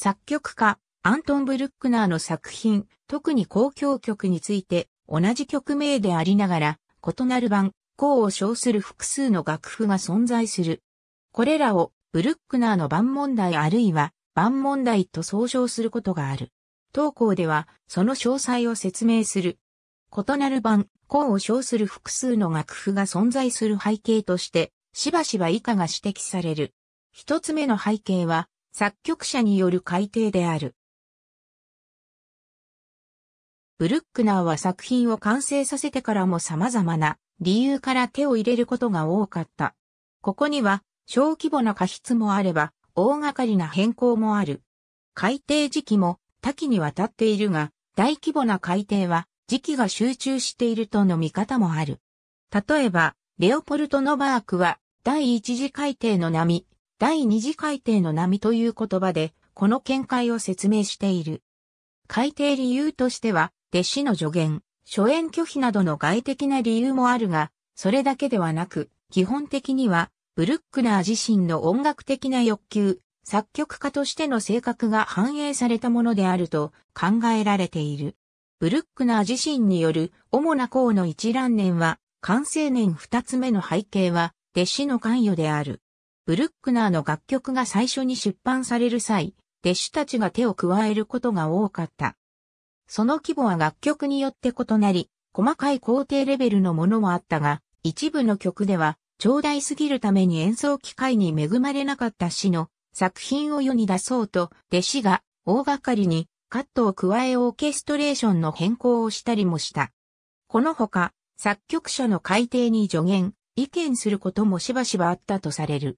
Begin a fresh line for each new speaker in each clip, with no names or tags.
作曲家、アントン・ブルックナーの作品、特に公共曲について、同じ曲名でありながら、異なる版、項を称する複数の楽譜が存在する。これらを、ブルックナーの版問題あるいは、版問題と総称することがある。当項では、その詳細を説明する。異なる版、項を称する複数の楽譜が存在する背景として、しばしば以下が指摘される。一つ目の背景は、作曲者による改訂である。ブルックナーは作品を完成させてからも様々な理由から手を入れることが多かった。ここには小規模な過失もあれば大掛かりな変更もある。改訂時期も多岐にわたっているが大規模な改訂は時期が集中しているとの見方もある。例えば、レオポルト・ノバークは第一次改訂の波、第二次海底の波という言葉で、この見解を説明している。海底理由としては、弟子の助言、初演拒否などの外的な理由もあるが、それだけではなく、基本的には、ブルックナー自身の音楽的な欲求、作曲家としての性格が反映されたものであると考えられている。ブルックナー自身による主な項の一覧年は、完成年二つ目の背景は、弟子の関与である。ブルックナーの楽曲が最初に出版される際、弟子たちが手を加えることが多かった。その規模は楽曲によって異なり、細かい工程レベルのものもあったが、一部の曲では、長大すぎるために演奏機会に恵まれなかった詩の作品を世に出そうと、弟子が大掛かりにカットを加えオーケストレーションの変更をしたりもした。このほか、作曲者の改定に助言、意見することもしばしばあったとされる。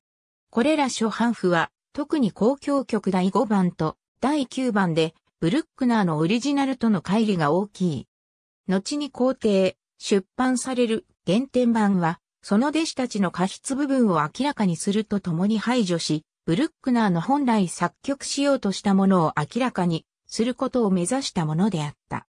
これら初版譜は、特に公共曲第5番と第9番で、ブルックナーのオリジナルとの乖離が大きい。後に皇帝、出版される原点版は、その弟子たちの過失部分を明らかにするとともに排除し、ブルックナーの本来作曲しようとしたものを明らかにすることを目指したものであった。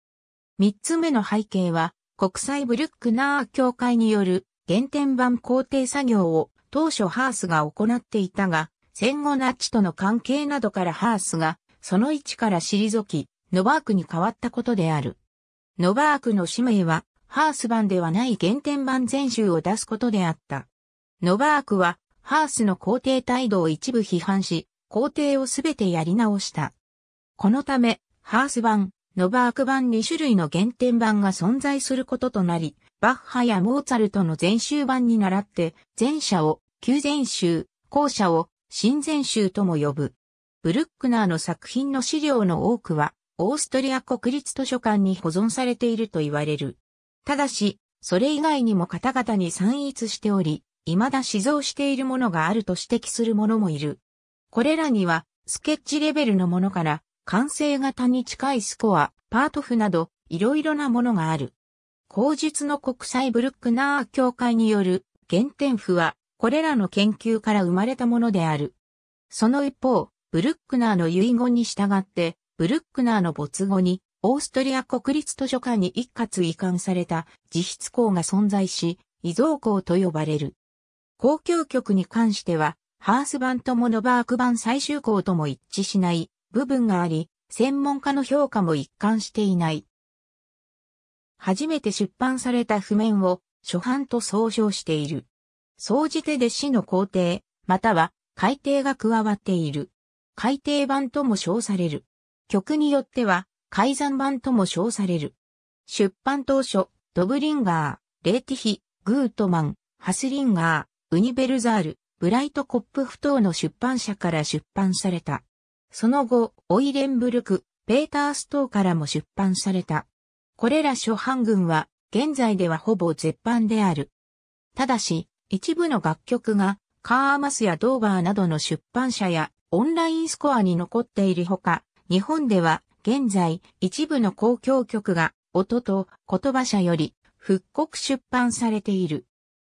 三つ目の背景は、国際ブルックナー協会による原点版肯定作業を当初ハースが行っていたが、戦後ナッチとの関係などからハースが、その位置から退き、ノバークに変わったことである。ノバークの使命は、ハース版ではない原点版全集を出すことであった。ノバークは、ハースの皇帝態度を一部批判し、皇帝をすべてやり直した。このため、ハース版、ノバーク版2種類の原点版が存在することとなり、バッハやモーツァルトの全集版に倣って、前者を、旧前集、後者を、新前集とも呼ぶ。ブルックナーの作品の資料の多くは、オーストリア国立図書館に保存されていると言われる。ただし、それ以外にも方々に散逸しており、未だ死蔵しているものがあると指摘する者もいる。これらには、スケッチレベルのものから、完成型に近いスコア、パート譜など、いろいろなものがある。口述の国際ブルックナー協会による原点譜は、これらの研究から生まれたものである。その一方、ブルックナーの遺言に従って、ブルックナーの没後に、オーストリア国立図書館に一括移管された自筆校が存在し、遺贈校と呼ばれる。公共局に関しては、ハース版とモノバーク版最終校とも一致しない部分があり、専門家の評価も一貫していない。初めて出版された譜面を初版と総称している。総じてで死の皇帝、または改訂が加わっている。改訂版とも称される。曲によっては改ざん版とも称される。出版当初、ドブリンガー、レーティヒ、グートマン、ハスリンガー、ウニベルザール、ブライトコップフ等の出版社から出版された。その後、オイレンブルク、ペーターストーからも出版された。これら初版群は、現在ではほぼ絶版である。ただし、一部の楽曲が、カーマスやドーバーなどの出版社やオンラインスコアに残っているほか、日本では現在一部の公共曲が音と言葉社より復刻出版されている。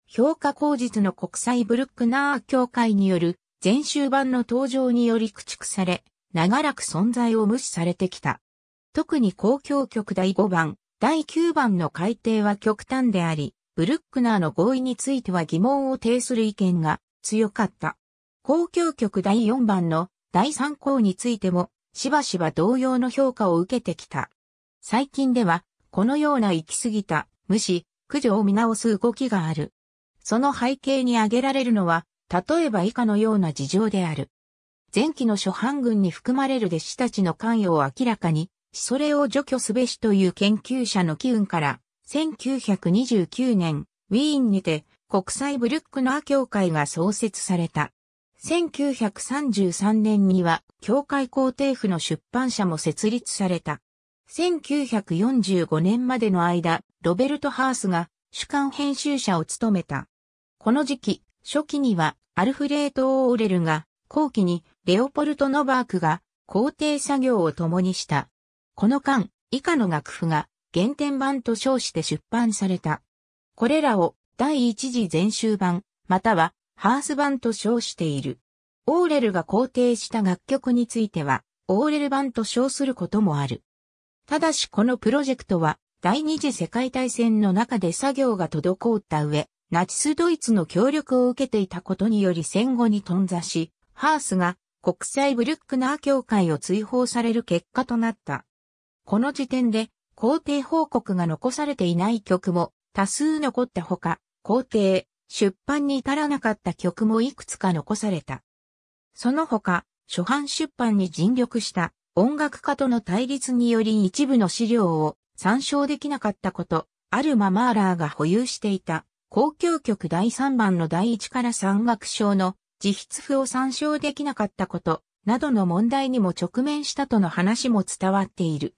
評価口実の国際ブルックナー協会による全集版の登場により駆逐され、長らく存在を無視されてきた。特に交響曲第5番、第9番の改定は極端であり、ブルックナーの合意については疑問を呈する意見が強かった。交響曲第4番の第3項についても、しばしば同様の評価を受けてきた。最近では、このような行き過ぎた、無視、駆除を見直す動きがある。その背景に挙げられるのは、例えば以下のような事情である。前期の諸般群に含まれる弟子たちの関与を明らかにそれを除去すべしという研究者の機運から、1929年、ウィーンにて国際ブルックナー協会が創設された。1933年には、協会皇帝府の出版社も設立された。1945年までの間、ロベルト・ハースが主観編集者を務めた。この時期、初期にはアルフレート・オーレルが、後期にレオポルト・ノバークが皇帝作業を共にした。この間、以下の楽譜が原点版と称して出版された。これらを第一次全集版、またはハース版と称している。オーレルが肯定した楽曲については、オーレル版と称することもある。ただしこのプロジェクトは、第二次世界大戦の中で作業が滞った上、ナチスドイツの協力を受けていたことにより戦後に頓挫し、ハースが国際ブルックナー協会を追放される結果となった。この時点で皇帝報告が残されていない曲も多数残ったほか、皇帝、出版に至らなかった曲もいくつか残された。その他、初版出版に尽力した音楽家との対立により一部の資料を参照できなかったこと、アルマ・マーラーが保有していた交響曲第3番の第1から3楽章の自筆譜を参照できなかったこと、などの問題にも直面したとの話も伝わっている。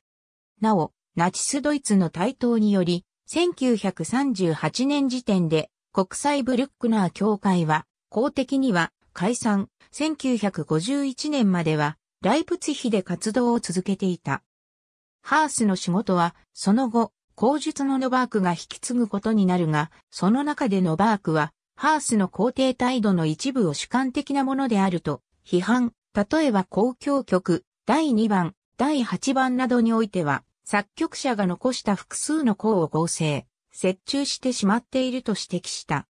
なお、ナチスドイツの台頭により、1938年時点で国際ブルックナー協会は公的には解散、1951年まではライプツヒで活動を続けていた。ハースの仕事はその後、口述のノバークが引き継ぐことになるが、その中でノバークはハースの肯定態度の一部を主観的なものであると批判、例えば公共局第2番、第8番などにおいては作曲者が残した複数の項を合成、折衷してしまっていると指摘した。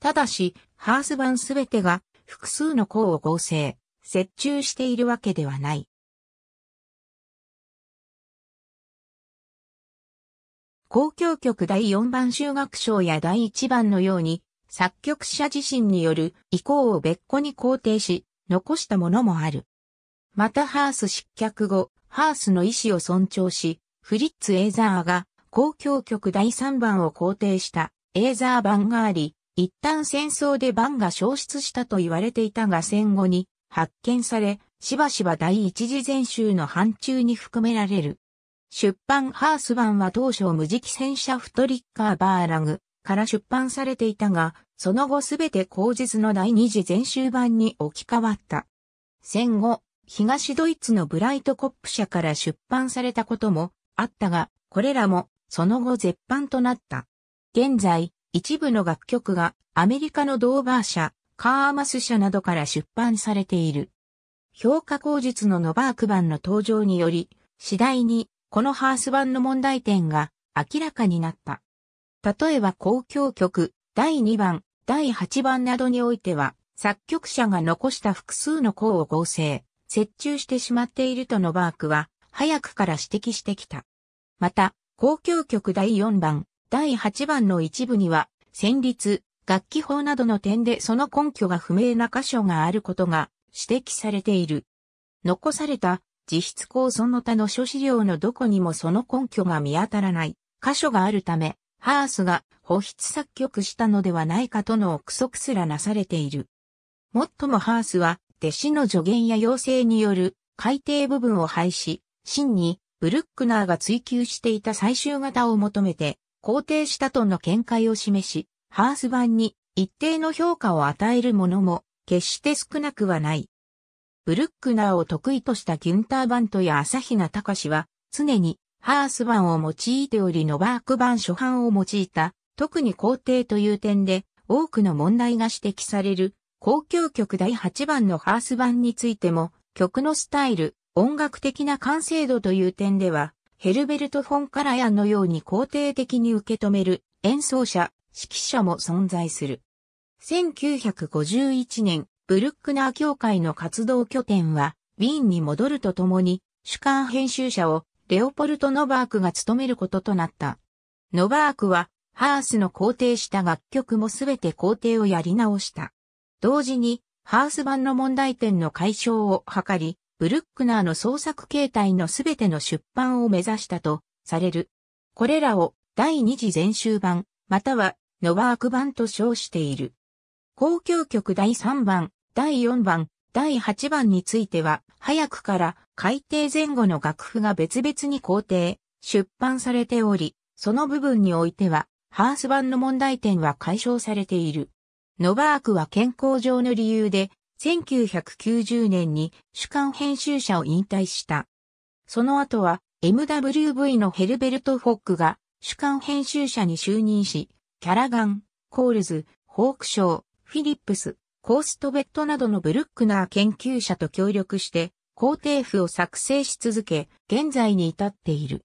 ただし、ハース版すべてが複数の項を合成、折衷しているわけではない。交響曲第4番修学章や第1番のように、作曲者自身による意向を別個に肯定し、残したものもある。またハース失脚後、ハースの意思を尊重し、フリッツ・エーザーが公共曲第3番を肯定したエーザー版があり、一旦戦争で版が消失したと言われていたが戦後に発見され、しばしば第一次全集の範疇に含められる。出版ハース版は当初無磁気戦車フトリッカーバーラグから出版されていたが、その後すべて口日の第二次全集版に置き換わった。戦後、東ドイツのブライトコップ社から出版されたこともあったが、これらもその後絶版となった。現在、一部の楽曲がアメリカのドーバー社、カーマス社などから出版されている。評価口述のノバーク版の登場により、次第にこのハース版の問題点が明らかになった。例えば公共曲第2番、第8番などにおいては、作曲者が残した複数の項を合成、折衷してしまっているとノバークは、早くから指摘してきた。また、公共曲第4番、第8番の一部には、旋律、楽器法などの点でその根拠が不明な箇所があることが指摘されている。残された実質構造の他の諸資料のどこにもその根拠が見当たらない箇所があるため、ハースが放出作曲したのではないかとの憶測すらなされている。もっともハースは、弟子の助言や要請による改訂部分を廃止、真にブルックナーが追求していた最終型を求めて、肯定したとの見解を示し、ハース版に一定の評価を与えるものも決して少なくはない。ブルックナーを得意としたギュンター・バントや朝比奈隆は常にハース版を用いておりノバーク版初版を用いた特に肯定という点で多くの問題が指摘される交響曲第8番のハース版についても曲のスタイル、音楽的な完成度という点では、ヘルベルト・フォン・カラヤンのように肯定的に受け止める演奏者、指揮者も存在する。1951年、ブルックナー協会の活動拠点は、ウィーンに戻るとともに、主観編集者をレオポルト・ノバークが務めることとなった。ノバークは、ハースの肯定した楽曲もすべて肯定をやり直した。同時に、ハース版の問題点の解消を図り、ブルックナーの創作形態のすべての出版を目指したとされる。これらを第二次全集版、またはノワーク版と称している。公共曲第3番、第4番、第8番については、早くから改訂前後の楽譜が別々に肯定、出版されており、その部分においては、ハース版の問題点は解消されている。ノバークは健康上の理由で1990年に主観編集者を引退した。その後は MWV のヘルベルト・フォックが主観編集者に就任し、キャラガン、コールズ、ホークショー、フィリップス、コーストベットなどのブルックナー研究者と協力して、工程譜を作成し続け、現在に至っている。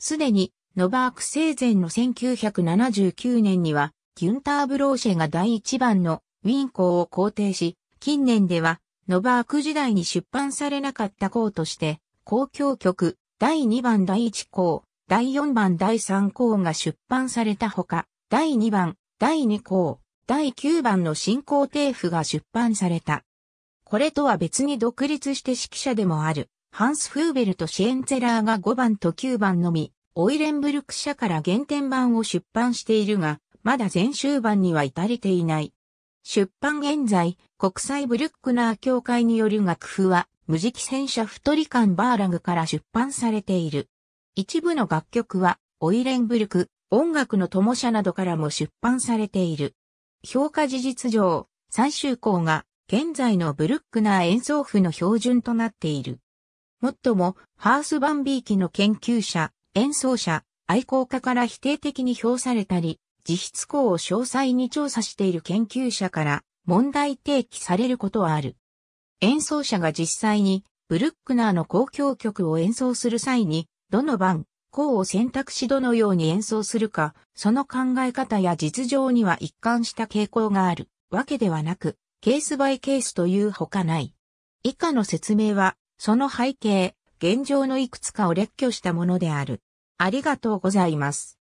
すでに、ノバーク生前の1979年には、ギュンター・ブローシェが第一番のウィンコーを肯定し、近年では、ノバーク時代に出版されなかった項として、公共曲、第2番第1項、第4番第3項が出版されたほか、第2番、第2項、第9番の進行定譜が出版された。これとは別に独立して指揮者でもある、ハンス・フーベルとシエンツェラーが5番と9番のみ、オイレンブルク社から原点版を出版しているが、まだ全集版には至れていない。出版現在、国際ブルックナー協会による楽譜は、無磁気戦車太り感バーラグから出版されている。一部の楽曲は、オイレンブルク、音楽の友社などからも出版されている。評価事実上、最終項が、現在のブルックナー演奏譜の標準となっている。もっとも、ハースバンビーキの研究者、演奏者、愛好家から否定的に評されたり、実質項を詳細に調査している研究者から問題提起されることはある。演奏者が実際にブルックナーの交響曲を演奏する際に、どの番、項を選択しどのように演奏するか、その考え方や実情には一貫した傾向があるわけではなく、ケースバイケースというほかない。以下の説明は、その背景、現状のいくつかを列挙したものである。ありがとうございます。